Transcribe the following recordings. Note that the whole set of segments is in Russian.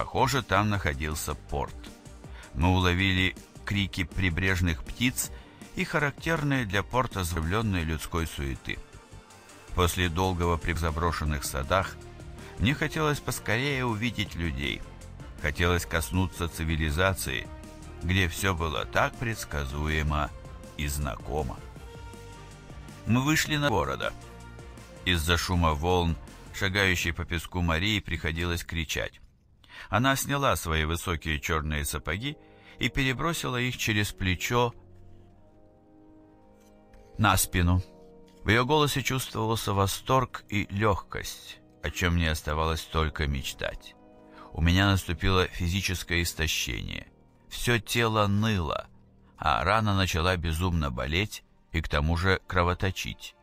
Похоже, там находился порт. Мы уловили крики прибрежных птиц и характерные для порта взрывленные людской суеты. После долгого при заброшенных садах мне хотелось поскорее увидеть людей. Хотелось коснуться цивилизации, где все было так предсказуемо и знакомо. Мы вышли на города. Из-за шума волн, шагающей по песку Марии, приходилось кричать. Она сняла свои высокие черные сапоги и перебросила их через плечо на спину. В ее голосе чувствовался восторг и легкость, о чем мне оставалось только мечтать. У меня наступило физическое истощение. Все тело ныло, а рана начала безумно болеть и к тому же кровоточить.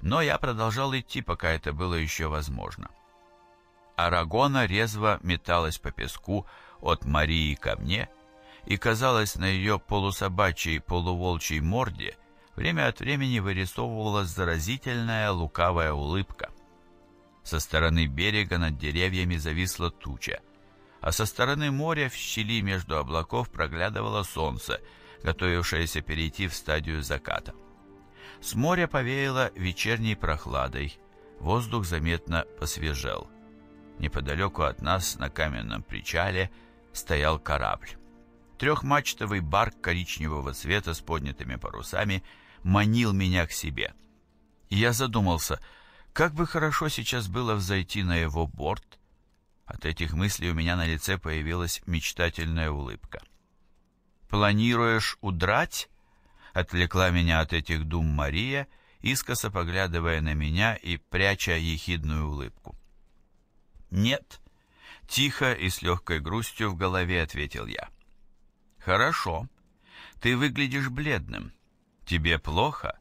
Но я продолжал идти, пока это было еще возможно. Арагона резво металась по песку от Марии ко мне, и, казалось, на ее полусобачьей полуволчьей морде время от времени вырисовывалась заразительная лукавая улыбка. Со стороны берега над деревьями зависла туча, а со стороны моря в щели между облаков проглядывало солнце, готовившееся перейти в стадию заката. С моря повеяло вечерней прохладой, воздух заметно посвежел. Неподалеку от нас на каменном причале стоял корабль. Трехмачтовый барк коричневого цвета с поднятыми парусами манил меня к себе. я задумался, как бы хорошо сейчас было взойти на его борт. От этих мыслей у меня на лице появилась мечтательная улыбка. «Планируешь удрать?» — отвлекла меня от этих дум Мария, искоса поглядывая на меня и пряча ехидную улыбку. «Нет», — тихо и с легкой грустью в голове ответил я. «Хорошо. Ты выглядишь бледным. Тебе плохо?»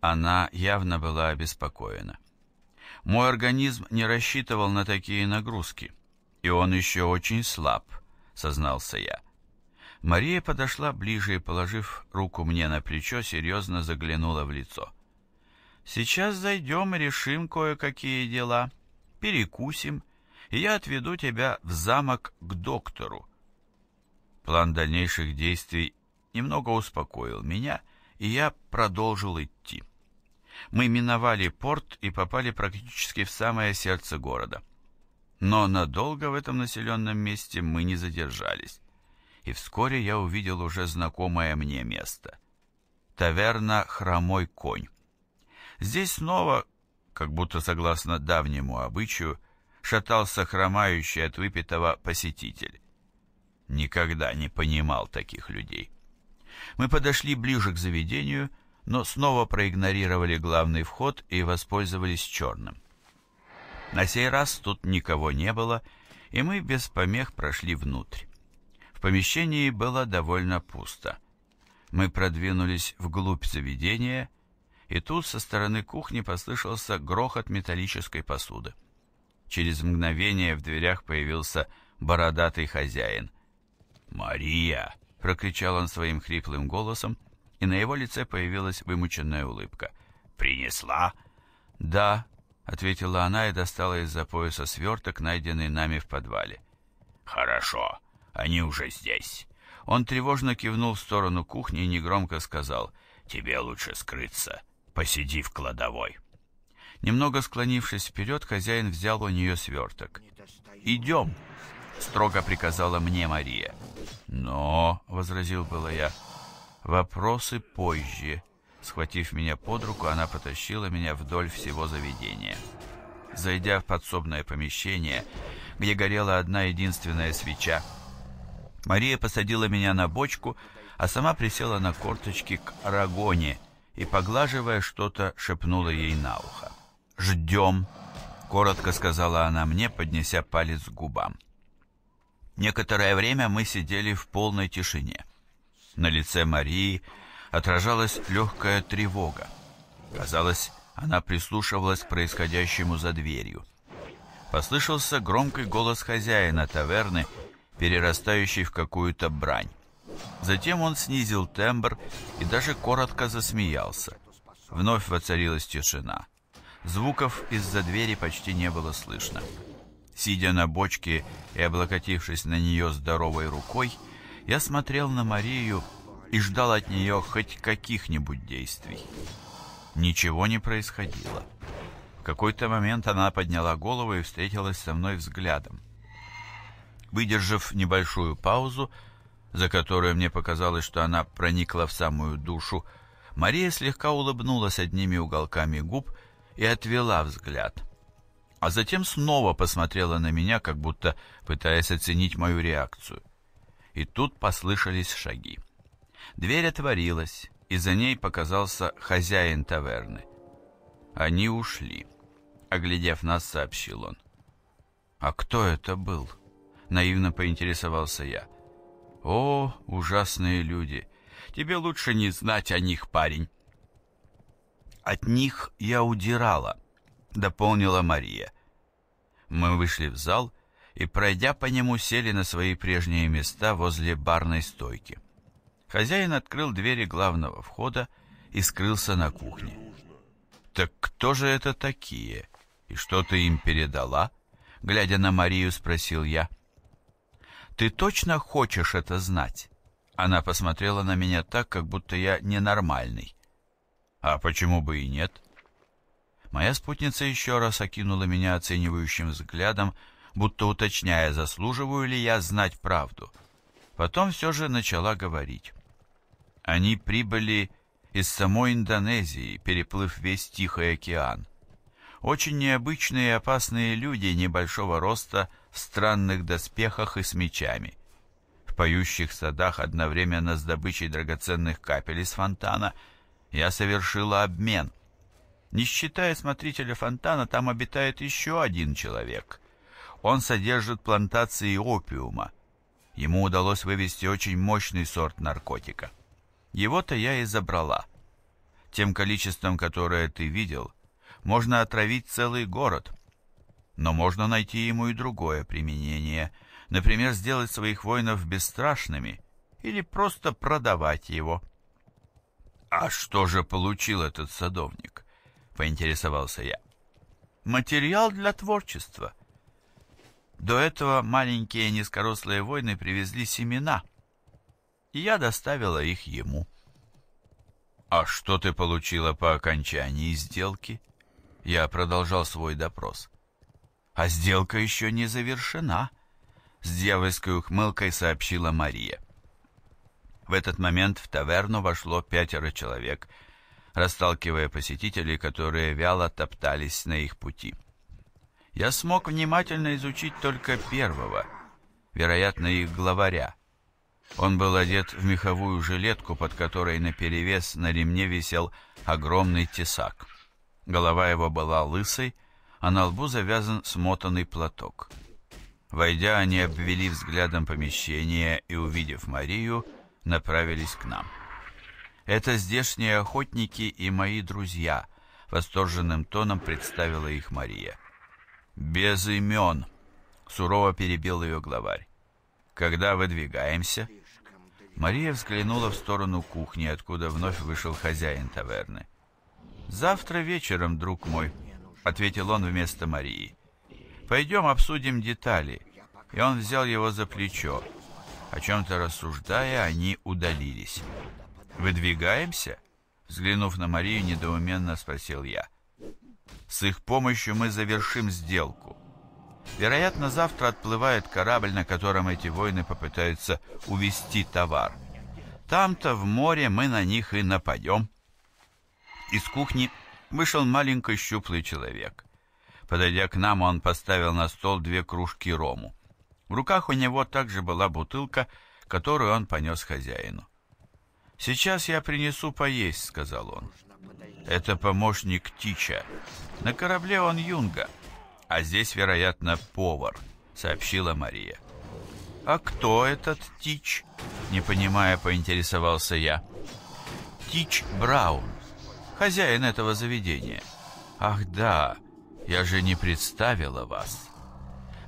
Она явно была обеспокоена. «Мой организм не рассчитывал на такие нагрузки, и он еще очень слаб», — сознался я. Мария подошла ближе и, положив руку мне на плечо, серьезно заглянула в лицо. «Сейчас зайдем и решим кое-какие дела, перекусим и я отведу тебя в замок к доктору. План дальнейших действий немного успокоил меня, и я продолжил идти. Мы миновали порт и попали практически в самое сердце города. Но надолго в этом населенном месте мы не задержались, и вскоре я увидел уже знакомое мне место. Таверна «Хромой конь». Здесь снова, как будто согласно давнему обычаю, шатался хромающий от выпитого посетитель. Никогда не понимал таких людей. Мы подошли ближе к заведению, но снова проигнорировали главный вход и воспользовались черным. На сей раз тут никого не было, и мы без помех прошли внутрь. В помещении было довольно пусто. Мы продвинулись вглубь заведения, и тут со стороны кухни послышался грохот металлической посуды. Через мгновение в дверях появился бородатый хозяин. «Мария!» — прокричал он своим хриплым голосом, и на его лице появилась вымученная улыбка. «Принесла?» «Да», — ответила она и достала из-за пояса сверток, найденный нами в подвале. «Хорошо, они уже здесь». Он тревожно кивнул в сторону кухни и негромко сказал, «Тебе лучше скрыться, посиди в кладовой». Немного склонившись вперед, хозяин взял у нее сверток. «Идем!» — строго приказала мне Мария. «Но...» — возразил было я. «Вопросы позже». Схватив меня под руку, она потащила меня вдоль всего заведения. Зайдя в подсобное помещение, где горела одна единственная свеча, Мария посадила меня на бочку, а сама присела на корточки к рагоне и, поглаживая что-то, шепнула ей на ухо. «Ждем», — коротко сказала она мне, поднеся палец к губам. Некоторое время мы сидели в полной тишине. На лице Марии отражалась легкая тревога. Казалось, она прислушивалась к происходящему за дверью. Послышался громкий голос хозяина таверны, перерастающий в какую-то брань. Затем он снизил тембр и даже коротко засмеялся. Вновь воцарилась тишина. Звуков из-за двери почти не было слышно. Сидя на бочке и облокотившись на нее здоровой рукой, я смотрел на Марию и ждал от нее хоть каких-нибудь действий. Ничего не происходило. В какой-то момент она подняла голову и встретилась со мной взглядом. Выдержав небольшую паузу, за которую мне показалось, что она проникла в самую душу, Мария слегка улыбнулась одними уголками губ и отвела взгляд. А затем снова посмотрела на меня, как будто пытаясь оценить мою реакцию. И тут послышались шаги. Дверь отворилась, и за ней показался хозяин таверны. Они ушли. Оглядев нас, сообщил он. «А кто это был?» Наивно поинтересовался я. «О, ужасные люди! Тебе лучше не знать о них, парень!» От них я удирала, дополнила Мария. Мы вышли в зал и, пройдя по нему, сели на свои прежние места возле барной стойки. Хозяин открыл двери главного входа и скрылся на кухне. «Так кто же это такие? И что ты им передала?» Глядя на Марию, спросил я. «Ты точно хочешь это знать?» Она посмотрела на меня так, как будто я ненормальный. А почему бы и нет? Моя спутница еще раз окинула меня оценивающим взглядом, будто уточняя, заслуживаю ли я знать правду. Потом все же начала говорить. Они прибыли из самой Индонезии, переплыв весь Тихий океан. Очень необычные и опасные люди небольшого роста в странных доспехах и с мечами. В поющих садах одновременно с добычей драгоценных капель из фонтана – я совершила обмен. Не считая смотрителя фонтана, там обитает еще один человек. Он содержит плантации опиума. Ему удалось вывести очень мощный сорт наркотика. Его-то я и забрала. Тем количеством, которое ты видел, можно отравить целый город. Но можно найти ему и другое применение. Например, сделать своих воинов бесстрашными или просто продавать его. «А что же получил этот садовник?» — поинтересовался я. «Материал для творчества». До этого маленькие низкорослые воины привезли семена, и я доставила их ему. «А что ты получила по окончании сделки?» Я продолжал свой допрос. «А сделка еще не завершена», — с дьявольской ухмылкой сообщила Мария. В этот момент в таверну вошло пятеро человек, расталкивая посетителей, которые вяло топтались на их пути. Я смог внимательно изучить только первого, вероятно, их главаря. Он был одет в меховую жилетку, под которой наперевес на ремне висел огромный тесак. Голова его была лысой, а на лбу завязан смотанный платок. Войдя, они обвели взглядом помещение и, увидев Марию, — направились к нам. «Это здешние охотники и мои друзья», — восторженным тоном представила их Мария. «Без имен», — сурово перебил ее главарь. «Когда выдвигаемся?» Мария взглянула в сторону кухни, откуда вновь вышел хозяин таверны. «Завтра вечером, друг мой», — ответил он вместо Марии. «Пойдем обсудим детали». И он взял его за плечо, о чем-то рассуждая, они удалились. «Выдвигаемся?» Взглянув на Марию, недоуменно спросил я. «С их помощью мы завершим сделку. Вероятно, завтра отплывает корабль, на котором эти воины попытаются увести товар. Там-то в море мы на них и нападем». Из кухни вышел маленький щуплый человек. Подойдя к нам, он поставил на стол две кружки рому. В руках у него также была бутылка, которую он понес хозяину. «Сейчас я принесу поесть», — сказал он. «Это помощник Тича. На корабле он юнга, а здесь, вероятно, повар», — сообщила Мария. «А кто этот Тич?» — не понимая, поинтересовался я. «Тич Браун, хозяин этого заведения». «Ах да, я же не представила вас».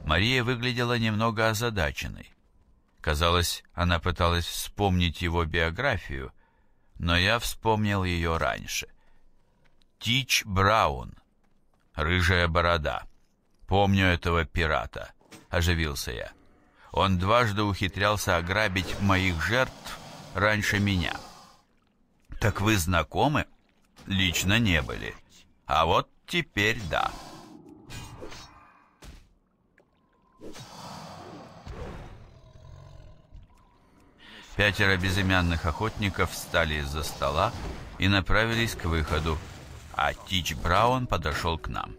Мария выглядела немного озадаченной. Казалось, она пыталась вспомнить его биографию, но я вспомнил ее раньше. Тич Браун. Рыжая борода. Помню этого пирата. Оживился я. Он дважды ухитрялся ограбить моих жертв раньше меня. Так вы знакомы? Лично не были. А вот теперь да. Пятеро безымянных охотников встали из-за стола и направились к выходу, а Тич Браун подошел к нам.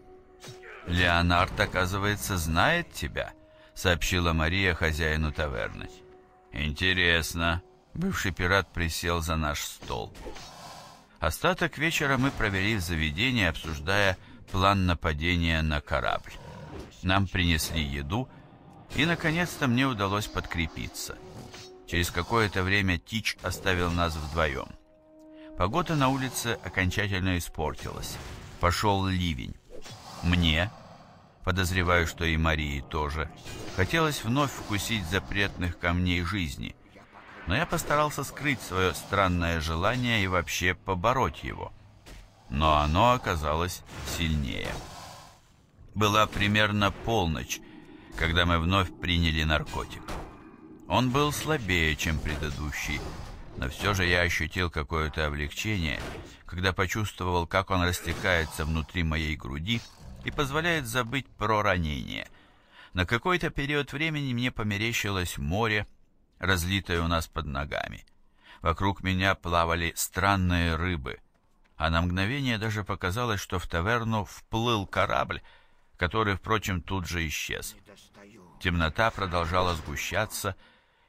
«Леонард, оказывается, знает тебя», — сообщила Мария хозяину таверны. «Интересно». Бывший пират присел за наш стол. Остаток вечера мы провели в заведении, обсуждая план нападения на корабль. Нам принесли еду, и, наконец-то, мне удалось подкрепиться. Через какое-то время Тич оставил нас вдвоем. Погода на улице окончательно испортилась. Пошел ливень. Мне, подозреваю, что и Марии тоже, хотелось вновь вкусить запретных камней жизни, но я постарался скрыть свое странное желание и вообще побороть его. Но оно оказалось сильнее. Была примерно полночь, когда мы вновь приняли наркотик. Он был слабее, чем предыдущий, но все же я ощутил какое-то облегчение, когда почувствовал, как он растекается внутри моей груди и позволяет забыть про ранение. На какой-то период времени мне померещилось море, разлитое у нас под ногами. Вокруг меня плавали странные рыбы, а на мгновение даже показалось, что в таверну вплыл корабль, который, впрочем, тут же исчез. Темнота продолжала сгущаться, и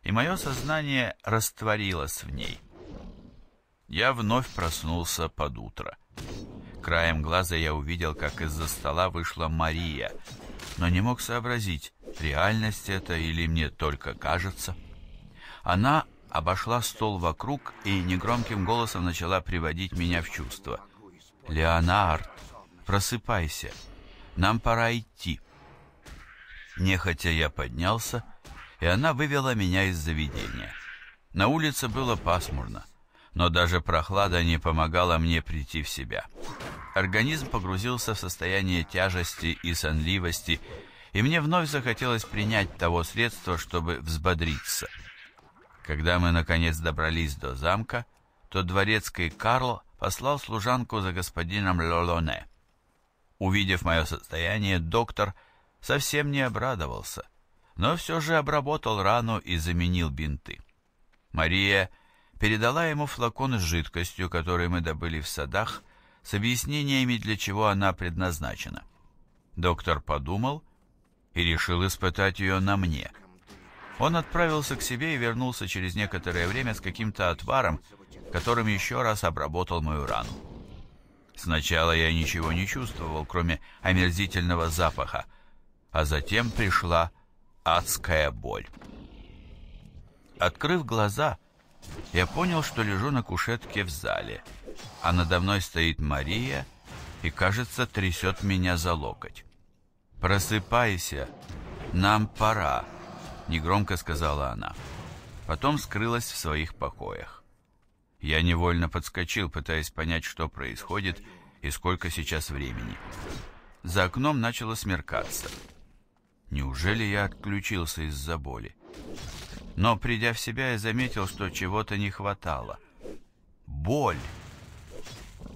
и мое сознание растворилось в ней. Я вновь проснулся под утро. Краем глаза я увидел, как из-за стола вышла Мария, но не мог сообразить, реальность это или мне только кажется. Она обошла стол вокруг и негромким голосом начала приводить меня в чувство. «Леонард, просыпайся, нам пора идти». Нехотя я поднялся и она вывела меня из заведения. На улице было пасмурно, но даже прохлада не помогала мне прийти в себя. Организм погрузился в состояние тяжести и сонливости, и мне вновь захотелось принять того средства, чтобы взбодриться. Когда мы, наконец, добрались до замка, то дворецкий Карл послал служанку за господином Лолоне. Увидев мое состояние, доктор совсем не обрадовался — но все же обработал рану и заменил бинты. Мария передала ему флакон с жидкостью, который мы добыли в садах, с объяснениями, для чего она предназначена. Доктор подумал и решил испытать ее на мне. Он отправился к себе и вернулся через некоторое время с каким-то отваром, которым еще раз обработал мою рану. Сначала я ничего не чувствовал, кроме омерзительного запаха, а затем пришла адская боль. Открыв глаза, я понял, что лежу на кушетке в зале, а надо мной стоит Мария и, кажется, трясет меня за локоть. «Просыпайся, нам пора», — негромко сказала она. Потом скрылась в своих покоях. Я невольно подскочил, пытаясь понять, что происходит и сколько сейчас времени. За окном начало смеркаться. Неужели я отключился из-за боли? Но, придя в себя, я заметил, что чего-то не хватало. Боль!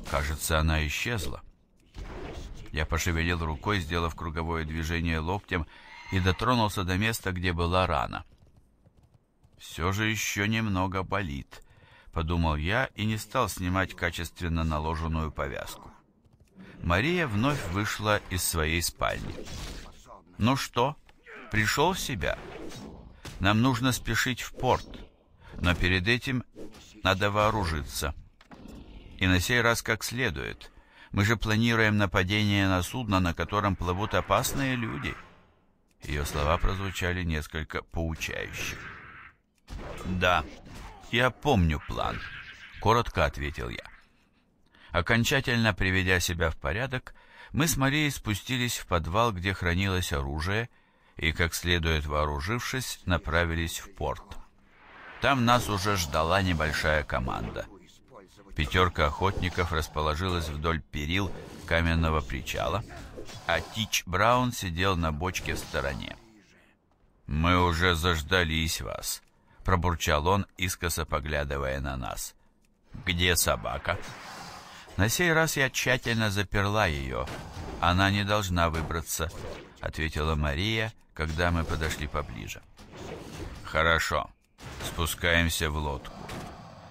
Кажется, она исчезла. Я пошевелил рукой, сделав круговое движение локтем, и дотронулся до места, где была рана. «Все же еще немного болит», — подумал я и не стал снимать качественно наложенную повязку. Мария вновь вышла из своей спальни. «Ну что, пришел в себя? Нам нужно спешить в порт, но перед этим надо вооружиться. И на сей раз как следует. Мы же планируем нападение на судно, на котором плывут опасные люди». Ее слова прозвучали несколько поучающе. «Да, я помню план», — коротко ответил я. Окончательно приведя себя в порядок, мы с Марией спустились в подвал, где хранилось оружие, и, как следует вооружившись, направились в порт. Там нас уже ждала небольшая команда. Пятерка охотников расположилась вдоль перил каменного причала, а Тич Браун сидел на бочке в стороне. «Мы уже заждались вас», — пробурчал он, искоса поглядывая на нас. «Где собака?» На сей раз я тщательно заперла ее. Она не должна выбраться, ответила Мария, когда мы подошли поближе. Хорошо. Спускаемся в лодку,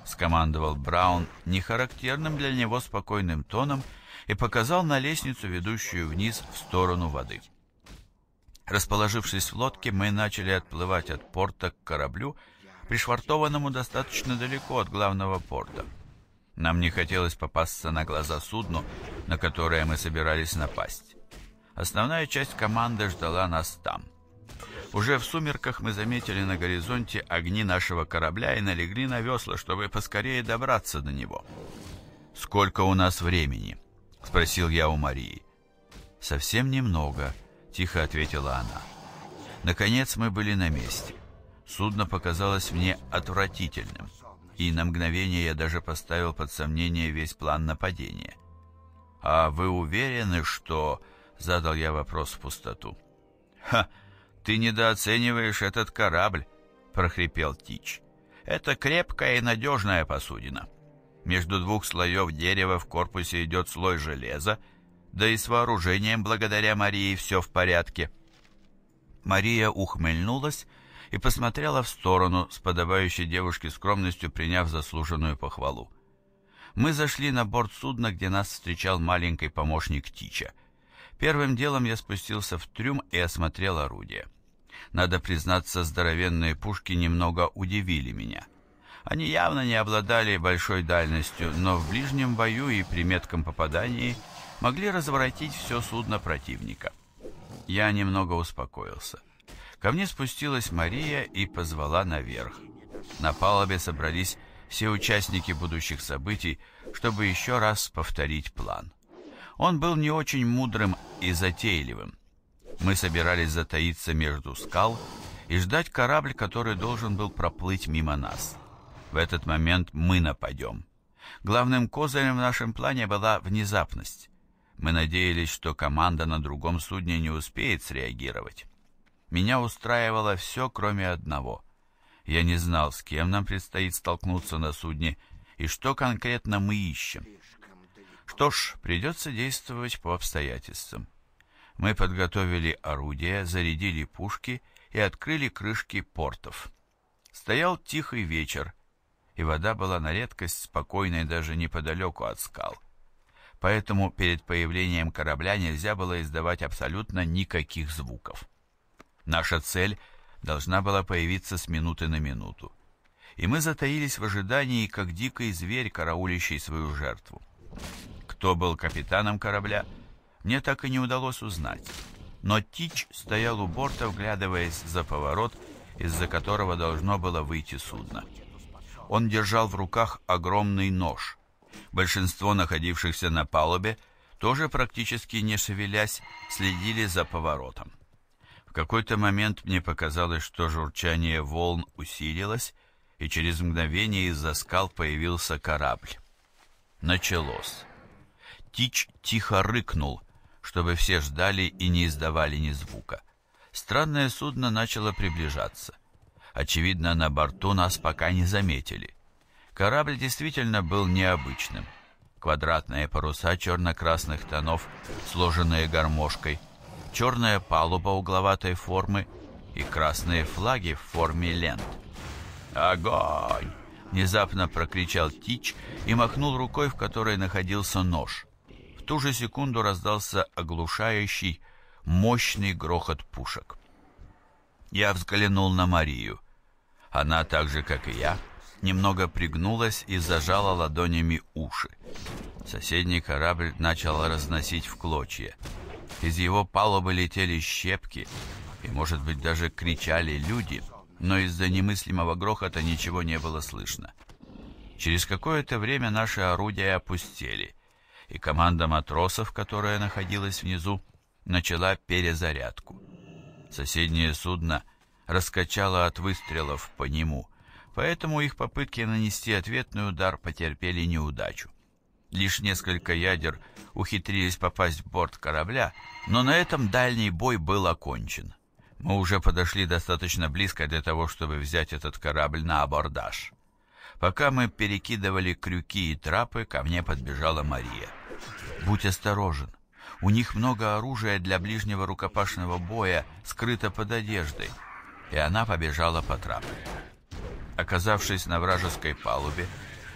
скомандовал Браун нехарактерным для него спокойным тоном и показал на лестницу, ведущую вниз в сторону воды. Расположившись в лодке, мы начали отплывать от порта к кораблю, пришвартованному достаточно далеко от главного порта. Нам не хотелось попасться на глаза судну, на которое мы собирались напасть. Основная часть команды ждала нас там. Уже в сумерках мы заметили на горизонте огни нашего корабля и налегли на весла, чтобы поскорее добраться до него. «Сколько у нас времени?» — спросил я у Марии. «Совсем немного», — тихо ответила она. «Наконец мы были на месте. Судно показалось мне отвратительным и на мгновение я даже поставил под сомнение весь план нападения. «А вы уверены, что...» — задал я вопрос в пустоту. «Ха! Ты недооцениваешь этот корабль!» — прохрипел Тич. «Это крепкая и надежная посудина. Между двух слоев дерева в корпусе идет слой железа, да и с вооружением благодаря Марии все в порядке». Мария ухмыльнулась и посмотрела в сторону, с подобающей девушке скромностью приняв заслуженную похвалу. Мы зашли на борт судна, где нас встречал маленький помощник Тича. Первым делом я спустился в трюм и осмотрел орудие. Надо признаться, здоровенные пушки немного удивили меня. Они явно не обладали большой дальностью, но в ближнем бою и при метком попадании могли разворотить все судно противника. Я немного успокоился. Ко мне спустилась Мария и позвала наверх. На палубе собрались все участники будущих событий, чтобы еще раз повторить план. Он был не очень мудрым и затейливым. Мы собирались затаиться между скал и ждать корабль, который должен был проплыть мимо нас. В этот момент мы нападем. Главным козырем в нашем плане была внезапность. Мы надеялись, что команда на другом судне не успеет среагировать. Меня устраивало все, кроме одного. Я не знал, с кем нам предстоит столкнуться на судне и что конкретно мы ищем. Что ж, придется действовать по обстоятельствам. Мы подготовили орудия, зарядили пушки и открыли крышки портов. Стоял тихий вечер, и вода была на редкость спокойной даже неподалеку от скал поэтому перед появлением корабля нельзя было издавать абсолютно никаких звуков. Наша цель должна была появиться с минуты на минуту. И мы затаились в ожидании, как дикий зверь, караулищий свою жертву. Кто был капитаном корабля, мне так и не удалось узнать. Но Тич стоял у борта, вглядываясь за поворот, из-за которого должно было выйти судно. Он держал в руках огромный нож, Большинство находившихся на палубе, тоже практически не шевелясь, следили за поворотом. В какой-то момент мне показалось, что журчание волн усилилось, и через мгновение из-за скал появился корабль. Началось. Тич тихо рыкнул, чтобы все ждали и не издавали ни звука. Странное судно начало приближаться. Очевидно, на борту нас пока не заметили. Корабль действительно был необычным. Квадратные паруса черно-красных тонов, сложенные гармошкой, черная палуба угловатой формы и красные флаги в форме лент. «Огонь!» — внезапно прокричал Тич и махнул рукой, в которой находился нож. В ту же секунду раздался оглушающий, мощный грохот пушек. Я взглянул на Марию. Она так же, как и я, — немного пригнулась и зажала ладонями уши. Соседний корабль начал разносить в клочья. Из его палубы летели щепки, и, может быть, даже кричали люди, но из-за немыслимого грохота ничего не было слышно. Через какое-то время наши орудия опустели, и команда матросов, которая находилась внизу, начала перезарядку. Соседнее судно раскачало от выстрелов по нему — поэтому их попытки нанести ответный удар потерпели неудачу. Лишь несколько ядер ухитрились попасть в борт корабля, но на этом дальний бой был окончен. Мы уже подошли достаточно близко для того, чтобы взять этот корабль на абордаж. Пока мы перекидывали крюки и трапы, ко мне подбежала Мария. «Будь осторожен. У них много оружия для ближнего рукопашного боя, скрыто под одеждой». И она побежала по трапу. Оказавшись на вражеской палубе,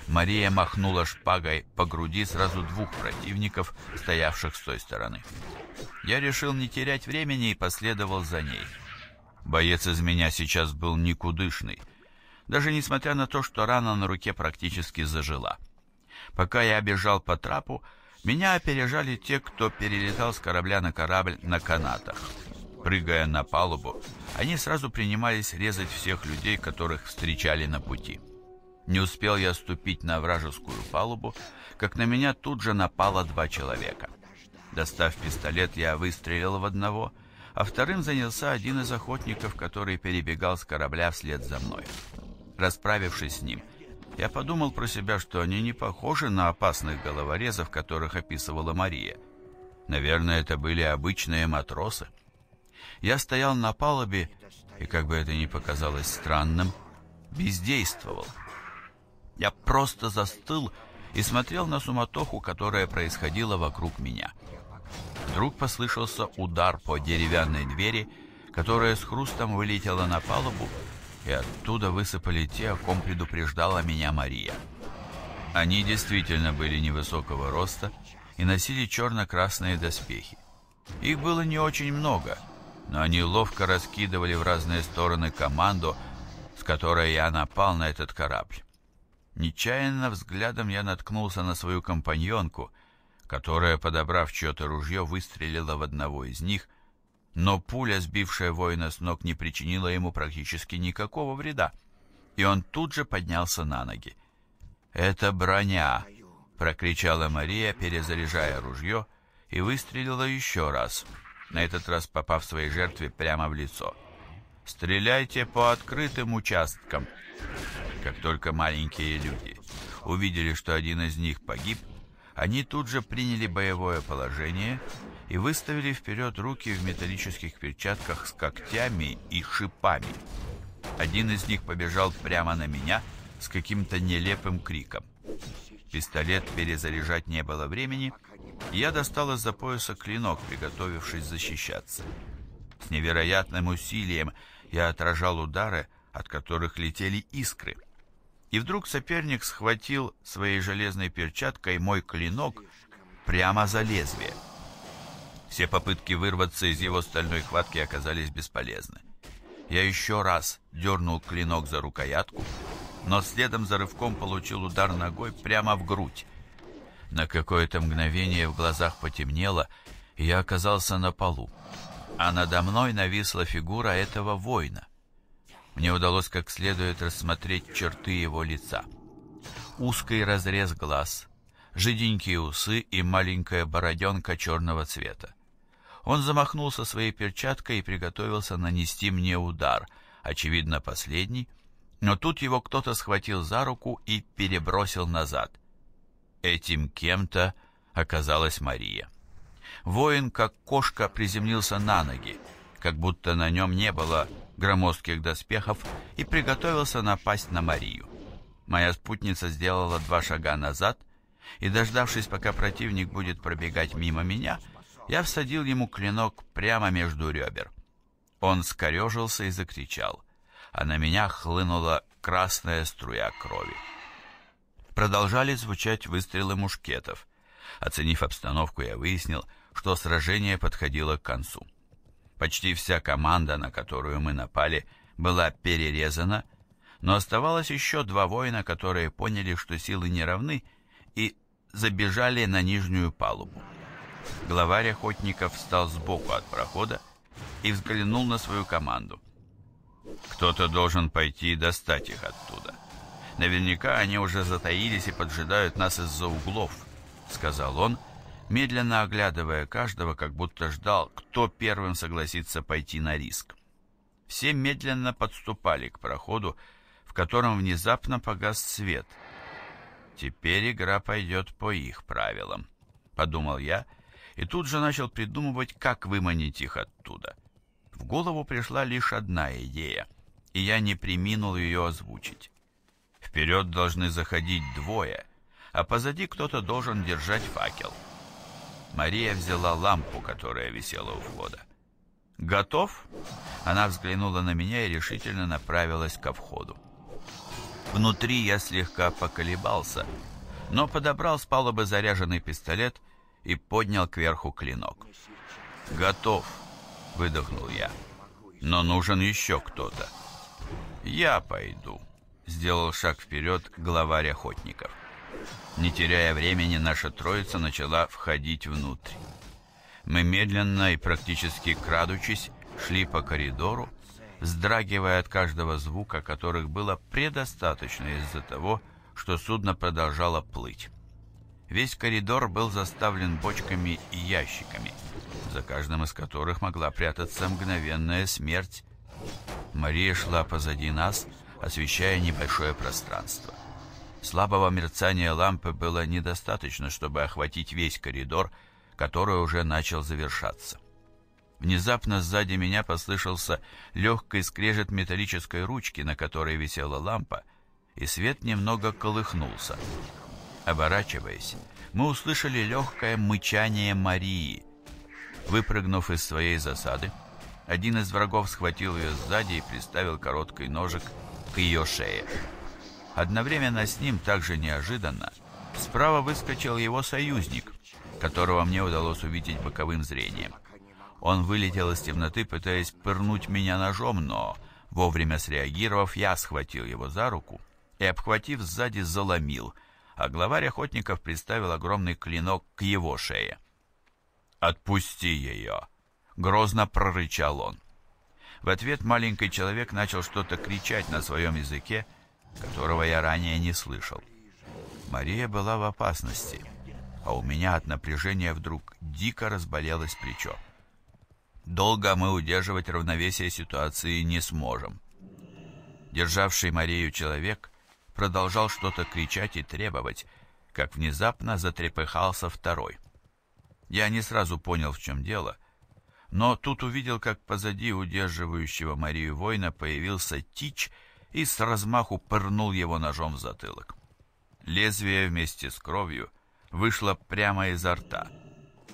Мария махнула шпагой по груди сразу двух противников, стоявших с той стороны. Я решил не терять времени и последовал за ней. Боец из меня сейчас был никудышный, даже несмотря на то, что рана на руке практически зажила. Пока я бежал по трапу, меня опережали те, кто перелетал с корабля на корабль на канатах. Прыгая на палубу, они сразу принимались резать всех людей, которых встречали на пути. Не успел я ступить на вражескую палубу, как на меня тут же напало два человека. Достав пистолет, я выстрелил в одного, а вторым занялся один из охотников, который перебегал с корабля вслед за мной. Расправившись с ним, я подумал про себя, что они не похожи на опасных головорезов, которых описывала Мария. Наверное, это были обычные матросы. Я стоял на палубе и, как бы это ни показалось странным, бездействовал. Я просто застыл и смотрел на суматоху, которая происходила вокруг меня. Вдруг послышался удар по деревянной двери, которая с хрустом вылетела на палубу, и оттуда высыпали те, о ком предупреждала меня Мария. Они действительно были невысокого роста и носили черно-красные доспехи. Их было не очень много — но они ловко раскидывали в разные стороны команду, с которой я напал на этот корабль. Нечаянно взглядом я наткнулся на свою компаньонку, которая, подобрав чье-то ружье, выстрелила в одного из них, но пуля, сбившая воина с ног, не причинила ему практически никакого вреда, и он тут же поднялся на ноги. «Это броня!» — прокричала Мария, перезаряжая ружье, и выстрелила еще раз — на этот раз попав своей жертве прямо в лицо. «Стреляйте по открытым участкам!» Как только маленькие люди увидели, что один из них погиб, они тут же приняли боевое положение и выставили вперед руки в металлических перчатках с когтями и шипами. Один из них побежал прямо на меня с каким-то нелепым криком. Пистолет перезаряжать не было времени — я достал из-за пояса клинок, приготовившись защищаться. С невероятным усилием я отражал удары, от которых летели искры. И вдруг соперник схватил своей железной перчаткой мой клинок прямо за лезвие. Все попытки вырваться из его стальной хватки оказались бесполезны. Я еще раз дернул клинок за рукоятку, но следом за рывком получил удар ногой прямо в грудь. На какое-то мгновение в глазах потемнело, и я оказался на полу. А надо мной нависла фигура этого воина. Мне удалось как следует рассмотреть черты его лица. Узкий разрез глаз, жиденькие усы и маленькая бороденка черного цвета. Он замахнулся своей перчаткой и приготовился нанести мне удар, очевидно, последний, но тут его кто-то схватил за руку и перебросил назад. Этим кем-то оказалась Мария. Воин, как кошка, приземлился на ноги, как будто на нем не было громоздких доспехов, и приготовился напасть на Марию. Моя спутница сделала два шага назад, и, дождавшись, пока противник будет пробегать мимо меня, я всадил ему клинок прямо между ребер. Он скорежился и закричал, а на меня хлынула красная струя крови продолжали звучать выстрелы мушкетов. Оценив обстановку, я выяснил, что сражение подходило к концу. Почти вся команда, на которую мы напали, была перерезана, но оставалось еще два воина, которые поняли, что силы не равны, и забежали на нижнюю палубу. Главарь охотников встал сбоку от прохода и взглянул на свою команду. «Кто-то должен пойти достать их оттуда». Наверняка они уже затаились и поджидают нас из-за углов», — сказал он, медленно оглядывая каждого, как будто ждал, кто первым согласится пойти на риск. Все медленно подступали к проходу, в котором внезапно погас свет. «Теперь игра пойдет по их правилам», — подумал я, и тут же начал придумывать, как выманить их оттуда. В голову пришла лишь одна идея, и я не приминул ее озвучить. Вперед должны заходить двое, а позади кто-то должен держать факел. Мария взяла лампу, которая висела у входа. «Готов?» Она взглянула на меня и решительно направилась ко входу. Внутри я слегка поколебался, но подобрал с палубы заряженный пистолет и поднял кверху клинок. «Готов!» — выдохнул я. «Но нужен еще кто-то». «Я пойду» сделал шаг вперед главарь охотников. Не теряя времени, наша троица начала входить внутрь. Мы медленно и практически крадучись шли по коридору, вздрагивая от каждого звука, которых было предостаточно из-за того, что судно продолжало плыть. Весь коридор был заставлен бочками и ящиками, за каждым из которых могла прятаться мгновенная смерть. Мария шла позади нас, освещая небольшое пространство. Слабого мерцания лампы было недостаточно, чтобы охватить весь коридор, который уже начал завершаться. Внезапно сзади меня послышался легкий скрежет металлической ручки, на которой висела лампа, и свет немного колыхнулся. Оборачиваясь, мы услышали легкое мычание Марии. Выпрыгнув из своей засады, один из врагов схватил ее сзади и приставил короткий ножик к ее шее. Одновременно с ним, также неожиданно, справа выскочил его союзник, которого мне удалось увидеть боковым зрением. Он вылетел из темноты, пытаясь пырнуть меня ножом, но, вовремя среагировав, я схватил его за руку и, обхватив сзади, заломил, а главарь охотников приставил огромный клинок к его шее. «Отпусти ее!» — грозно прорычал он. В ответ маленький человек начал что-то кричать на своем языке, которого я ранее не слышал. Мария была в опасности, а у меня от напряжения вдруг дико разболелось плечо. Долго мы удерживать равновесие ситуации не сможем. Державший Марию человек продолжал что-то кричать и требовать, как внезапно затрепыхался второй. Я не сразу понял, в чем дело, но тут увидел, как позади удерживающего Марию воина появился Тич и с размаху пырнул его ножом в затылок. Лезвие вместе с кровью вышло прямо изо рта,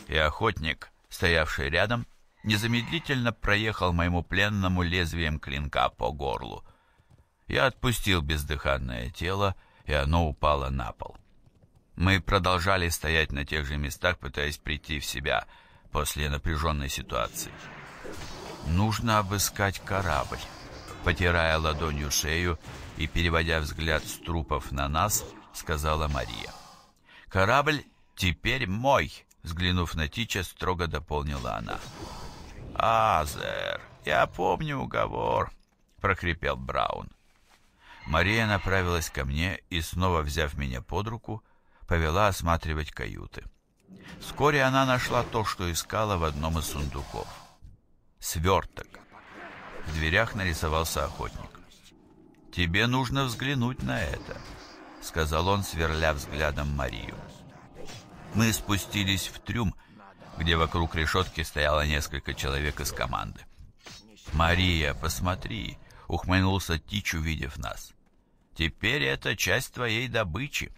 и охотник, стоявший рядом, незамедлительно проехал моему пленному лезвием клинка по горлу. Я отпустил бездыханное тело, и оно упало на пол. Мы продолжали стоять на тех же местах, пытаясь прийти в себя — после напряженной ситуации. Нужно обыскать корабль. Потирая ладонью шею и переводя взгляд с трупов на нас, сказала Мария. Корабль теперь мой, взглянув на Тича, строго дополнила она. Азер, я помню уговор, прокрепел Браун. Мария направилась ко мне и, снова взяв меня под руку, повела осматривать каюты. Вскоре она нашла то, что искала в одном из сундуков. Сверток. В дверях нарисовался охотник. «Тебе нужно взглянуть на это», — сказал он, сверля взглядом Марию. Мы спустились в трюм, где вокруг решетки стояло несколько человек из команды. «Мария, посмотри!» — ухмыльнулся Тич, увидев нас. «Теперь это часть твоей добычи».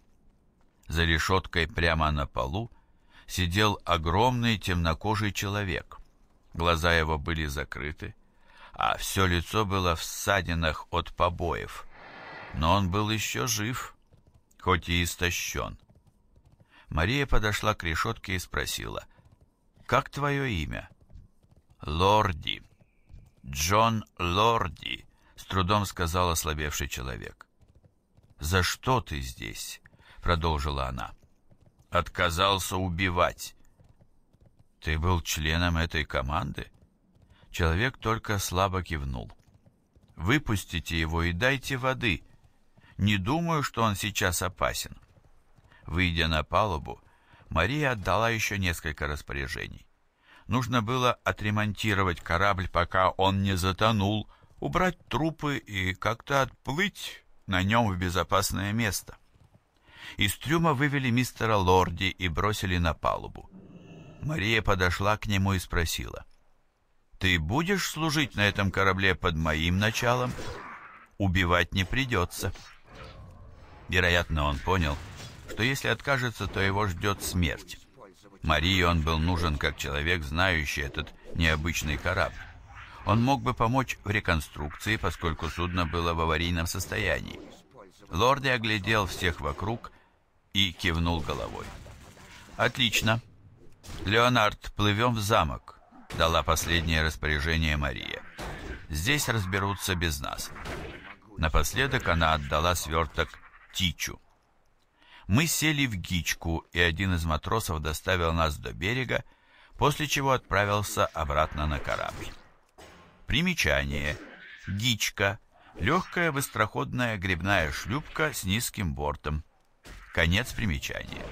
За решеткой прямо на полу сидел огромный темнокожий человек. Глаза его были закрыты, а все лицо было в ссадинах от побоев. Но он был еще жив, хоть и истощен. Мария подошла к решетке и спросила, «Как твое имя?» «Лорди». «Джон Лорди», — с трудом сказал ослабевший человек. «За что ты здесь?» — продолжила она отказался убивать. Ты был членом этой команды? Человек только слабо кивнул. Выпустите его и дайте воды. Не думаю, что он сейчас опасен. Выйдя на палубу, Мария отдала еще несколько распоряжений. Нужно было отремонтировать корабль, пока он не затонул, убрать трупы и как-то отплыть на нем в безопасное место. Из трюма вывели мистера Лорди и бросили на палубу. Мария подошла к нему и спросила. «Ты будешь служить на этом корабле под моим началом? Убивать не придется». Вероятно, он понял, что если откажется, то его ждет смерть. Марии он был нужен как человек, знающий этот необычный корабль. Он мог бы помочь в реконструкции, поскольку судно было в аварийном состоянии. Лорди оглядел всех вокруг и кивнул головой. «Отлично. Леонард, плывем в замок», — дала последнее распоряжение Мария. «Здесь разберутся без нас». Напоследок она отдала сверток Тичу. Мы сели в гичку, и один из матросов доставил нас до берега, после чего отправился обратно на корабль. Примечание. Гичка. Легкая быстроходная грибная шлюпка с низким бортом. Конец примечания.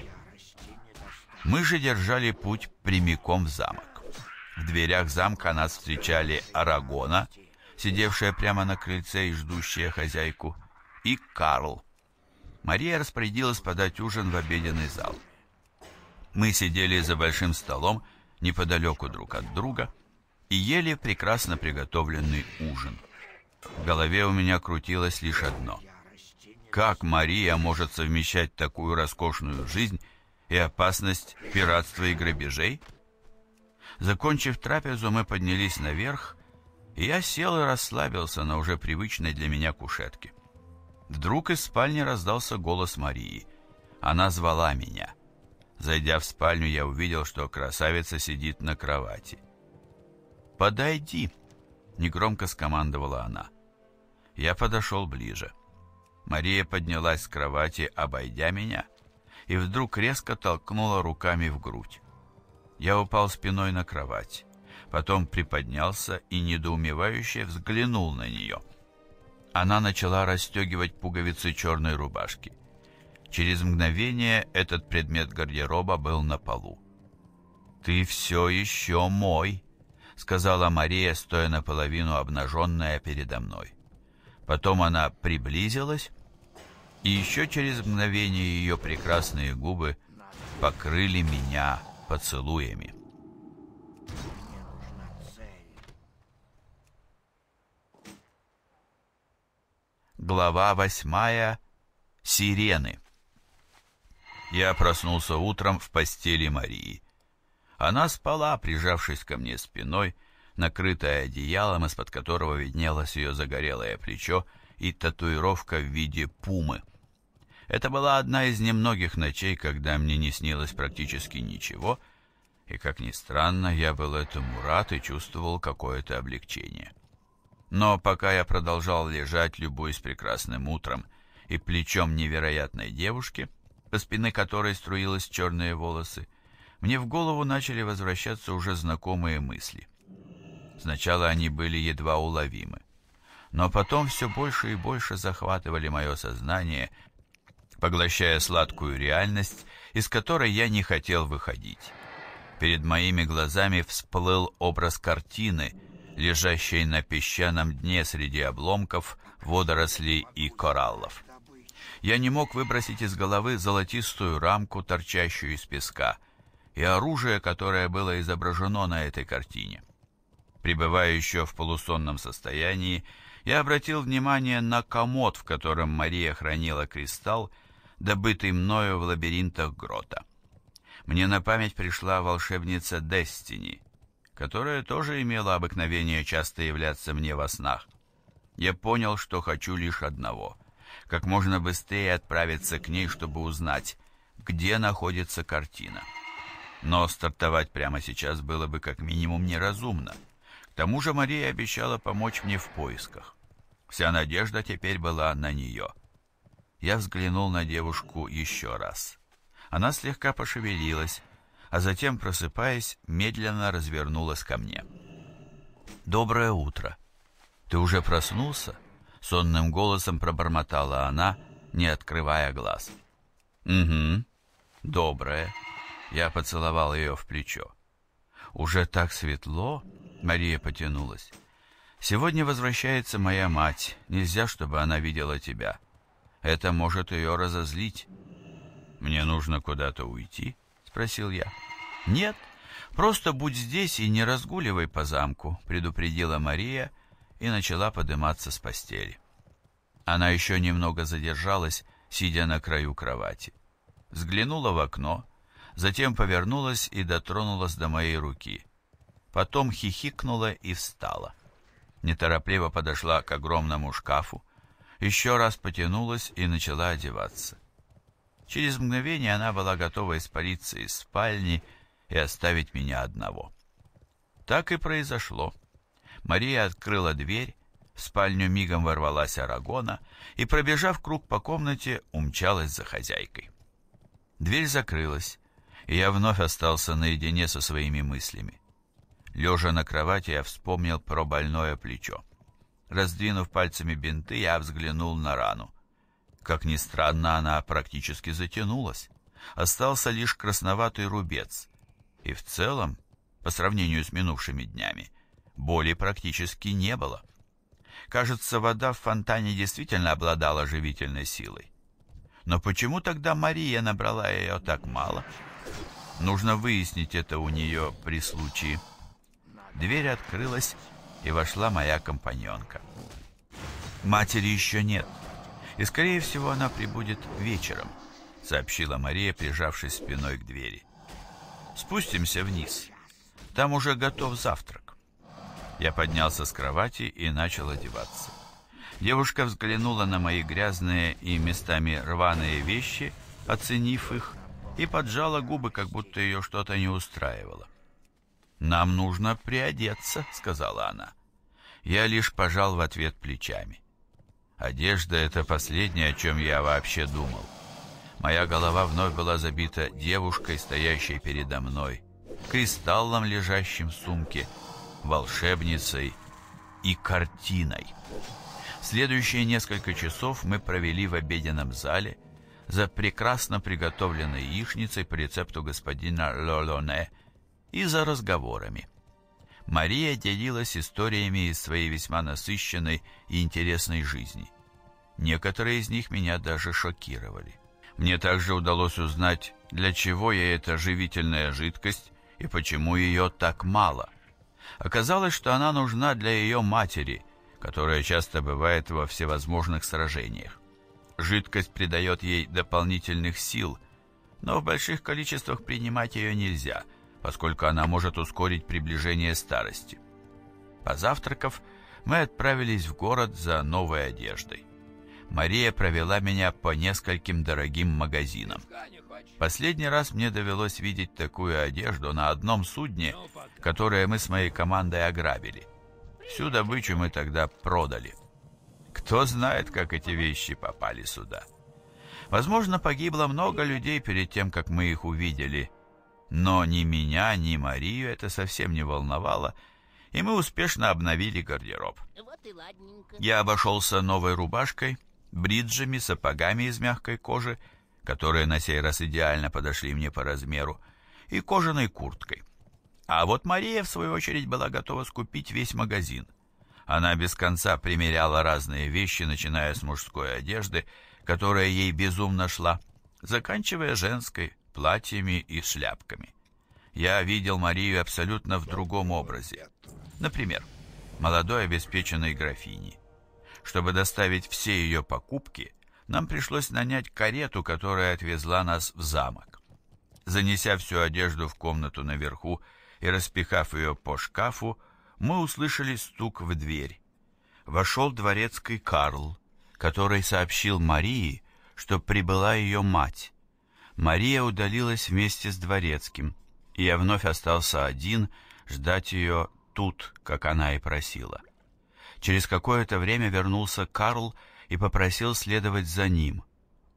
Мы же держали путь прямиком в замок. В дверях замка нас встречали Арагона, сидевшая прямо на крыльце и ждущая хозяйку, и Карл. Мария распорядилась подать ужин в обеденный зал. Мы сидели за большим столом, неподалеку друг от друга, и ели прекрасно приготовленный ужин. В голове у меня крутилось лишь одно — как Мария может совмещать такую роскошную жизнь и опасность пиратства и грабежей? Закончив трапезу, мы поднялись наверх, и я сел и расслабился на уже привычной для меня кушетке. Вдруг из спальни раздался голос Марии. Она звала меня. Зайдя в спальню, я увидел, что красавица сидит на кровати. «Подойди!» — негромко скомандовала она. Я подошел ближе. Мария поднялась с кровати, обойдя меня, и вдруг резко толкнула руками в грудь. Я упал спиной на кровать, потом приподнялся и недоумевающе взглянул на нее. Она начала расстегивать пуговицы черной рубашки. Через мгновение этот предмет гардероба был на полу. «Ты все еще мой», — сказала Мария, стоя наполовину обнаженная передо мной. Потом она приблизилась, и еще через мгновение ее прекрасные губы покрыли меня поцелуями. Глава восьмая. Сирены. Я проснулся утром в постели Марии. Она спала, прижавшись ко мне спиной, накрытая одеялом, из-под которого виднелось ее загорелое плечо и татуировка в виде пумы. Это была одна из немногих ночей, когда мне не снилось практически ничего, и, как ни странно, я был этому рад и чувствовал какое-то облегчение. Но пока я продолжал лежать, любуясь прекрасным утром и плечом невероятной девушки, по спины которой струились черные волосы, мне в голову начали возвращаться уже знакомые мысли. Сначала они были едва уловимы. Но потом все больше и больше захватывали мое сознание, поглощая сладкую реальность, из которой я не хотел выходить. Перед моими глазами всплыл образ картины, лежащей на песчаном дне среди обломков, водорослей и кораллов. Я не мог выбросить из головы золотистую рамку, торчащую из песка, и оружие, которое было изображено на этой картине. Прибывая еще в полусонном состоянии, я обратил внимание на комод, в котором Мария хранила кристалл, добытый мною в лабиринтах грота. Мне на память пришла волшебница Дестини, которая тоже имела обыкновение часто являться мне во снах. Я понял, что хочу лишь одного — как можно быстрее отправиться к ней, чтобы узнать, где находится картина. Но стартовать прямо сейчас было бы как минимум неразумно — к тому же Мария обещала помочь мне в поисках. Вся надежда теперь была на нее. Я взглянул на девушку еще раз. Она слегка пошевелилась, а затем, просыпаясь, медленно развернулась ко мне. «Доброе утро! Ты уже проснулся?» — сонным голосом пробормотала она, не открывая глаз. «Угу, доброе!» — я поцеловал ее в плечо. «Уже так светло!» Мария потянулась. «Сегодня возвращается моя мать. Нельзя, чтобы она видела тебя. Это может ее разозлить». «Мне нужно куда-то уйти?» — спросил я. «Нет, просто будь здесь и не разгуливай по замку», — предупредила Мария и начала подниматься с постели. Она еще немного задержалась, сидя на краю кровати. Взглянула в окно, затем повернулась и дотронулась до моей руки — потом хихикнула и встала. Неторопливо подошла к огромному шкафу, еще раз потянулась и начала одеваться. Через мгновение она была готова испариться из спальни и оставить меня одного. Так и произошло. Мария открыла дверь, в спальню мигом ворвалась Арагона и, пробежав круг по комнате, умчалась за хозяйкой. Дверь закрылась, и я вновь остался наедине со своими мыслями. Лежа на кровати, я вспомнил про больное плечо. Раздвинув пальцами бинты, я взглянул на рану. Как ни странно, она практически затянулась. Остался лишь красноватый рубец. И в целом, по сравнению с минувшими днями, боли практически не было. Кажется, вода в фонтане действительно обладала живительной силой. Но почему тогда Мария набрала ее так мало? Нужно выяснить это у нее при случае. Дверь открылась, и вошла моя компаньонка. «Матери еще нет, и, скорее всего, она прибудет вечером», сообщила Мария, прижавшись спиной к двери. «Спустимся вниз. Там уже готов завтрак». Я поднялся с кровати и начал одеваться. Девушка взглянула на мои грязные и местами рваные вещи, оценив их, и поджала губы, как будто ее что-то не устраивало. «Нам нужно приодеться», — сказала она. Я лишь пожал в ответ плечами. Одежда — это последнее, о чем я вообще думал. Моя голова вновь была забита девушкой, стоящей передо мной, кристаллом, лежащим в сумке, волшебницей и картиной. следующие несколько часов мы провели в обеденном зале за прекрасно приготовленной яичницей по рецепту господина Лолоне и за разговорами. Мария делилась историями из своей весьма насыщенной и интересной жизни. Некоторые из них меня даже шокировали. Мне также удалось узнать, для чего ей эта живительная жидкость и почему ее так мало. Оказалось, что она нужна для ее матери, которая часто бывает во всевозможных сражениях. Жидкость придает ей дополнительных сил, но в больших количествах принимать ее нельзя – поскольку она может ускорить приближение старости. Позавтракав, мы отправились в город за новой одеждой. Мария провела меня по нескольким дорогим магазинам. Последний раз мне довелось видеть такую одежду на одном судне, которое мы с моей командой ограбили. Всю добычу мы тогда продали. Кто знает, как эти вещи попали сюда. Возможно, погибло много людей перед тем, как мы их увидели, но ни меня, ни Марию это совсем не волновало, и мы успешно обновили гардероб. Вот и ладненько. Я обошелся новой рубашкой, бриджами, сапогами из мягкой кожи, которые на сей раз идеально подошли мне по размеру, и кожаной курткой. А вот Мария, в свою очередь, была готова скупить весь магазин. Она без конца примеряла разные вещи, начиная с мужской одежды, которая ей безумно шла, заканчивая женской, платьями и шляпками. Я видел Марию абсолютно в другом образе. Например, молодой обеспеченной графини. Чтобы доставить все ее покупки, нам пришлось нанять карету, которая отвезла нас в замок. Занеся всю одежду в комнату наверху и распихав ее по шкафу, мы услышали стук в дверь. Вошел дворецкий Карл, который сообщил Марии, что прибыла ее мать. Мария удалилась вместе с Дворецким, и я вновь остался один ждать ее тут, как она и просила. Через какое-то время вернулся Карл и попросил следовать за ним.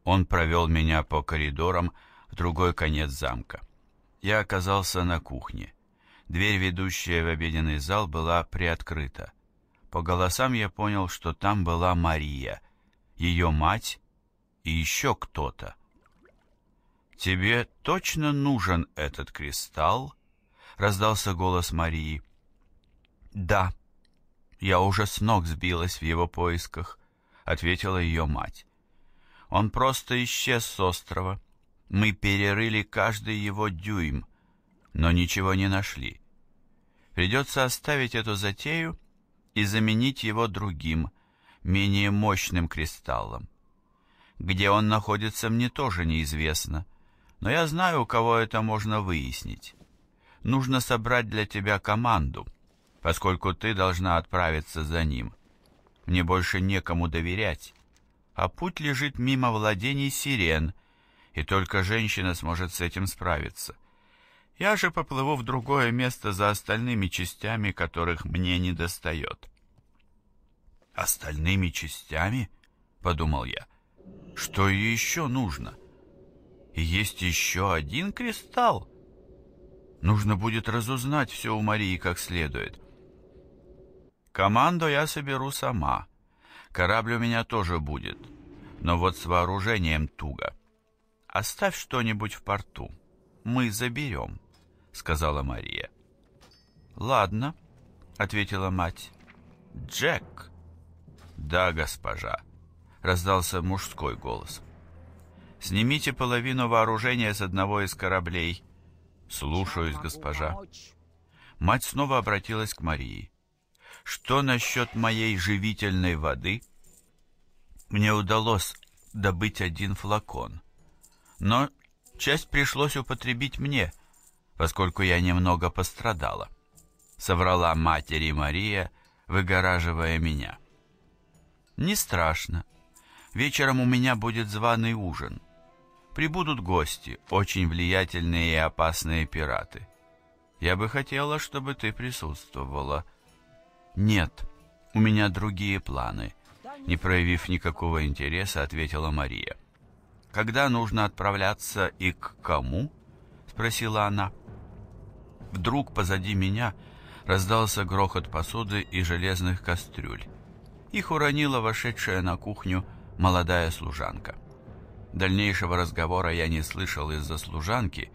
Он провел меня по коридорам в другой конец замка. Я оказался на кухне. Дверь, ведущая в обеденный зал, была приоткрыта. По голосам я понял, что там была Мария, ее мать и еще кто-то. «Тебе точно нужен этот кристалл?» — раздался голос Марии. «Да». «Я уже с ног сбилась в его поисках», — ответила ее мать. «Он просто исчез с острова. Мы перерыли каждый его дюйм, но ничего не нашли. Придется оставить эту затею и заменить его другим, менее мощным кристаллом. Где он находится, мне тоже неизвестно» но я знаю, у кого это можно выяснить. Нужно собрать для тебя команду, поскольку ты должна отправиться за ним. Мне больше некому доверять. А путь лежит мимо владений сирен, и только женщина сможет с этим справиться. Я же поплыву в другое место за остальными частями, которых мне не достает. «Остальными частями?» — подумал я. «Что еще нужно?» И есть еще один кристалл? Нужно будет разузнать все у Марии как следует. Команду я соберу сама. Корабль у меня тоже будет. Но вот с вооружением туго. Оставь что-нибудь в порту. Мы заберем, — сказала Мария. Ладно, — ответила мать. Джек. Да, госпожа, — раздался мужской голос. Снимите половину вооружения с одного из кораблей. Слушаюсь, госпожа. Мать снова обратилась к Марии. Что насчет моей живительной воды? Мне удалось добыть один флакон. Но часть пришлось употребить мне, поскольку я немного пострадала. Соврала матери Мария, выгораживая меня. Не страшно. Вечером у меня будет званый ужин прибудут гости, очень влиятельные и опасные пираты. Я бы хотела, чтобы ты присутствовала. Нет, у меня другие планы, не проявив никакого интереса, ответила Мария. Когда нужно отправляться и к кому? спросила она. Вдруг позади меня раздался грохот посуды и железных кастрюль. Их уронила вошедшая на кухню молодая служанка. Дальнейшего разговора я не слышал из-за служанки,